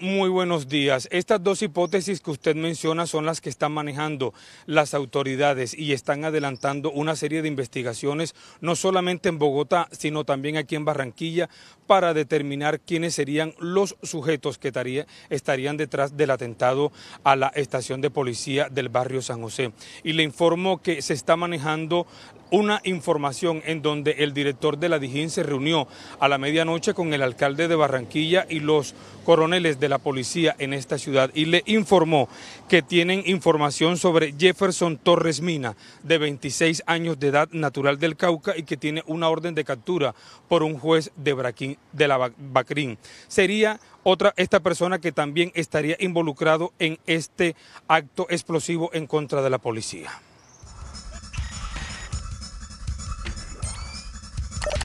muy buenos días. Estas dos hipótesis que usted menciona son las que están manejando las autoridades y están adelantando una serie de investigaciones, no solamente en Bogotá, sino también aquí en Barranquilla, para determinar quiénes serían los sujetos que estarían detrás del atentado a la estación de policía del barrio San José. Y le informo que se está manejando una información en donde el director de la Dijín se reunió a la medianoche con el alcalde de Barranquilla y los coroneles de la policía en esta ciudad y le informó que tienen información sobre Jefferson Torres Mina, de 26 años de edad, natural del Cauca y que tiene una orden de captura por un juez de, Braquín, de la Bacrín. Sería otra, esta persona que también estaría involucrado en este acto explosivo en contra de la policía.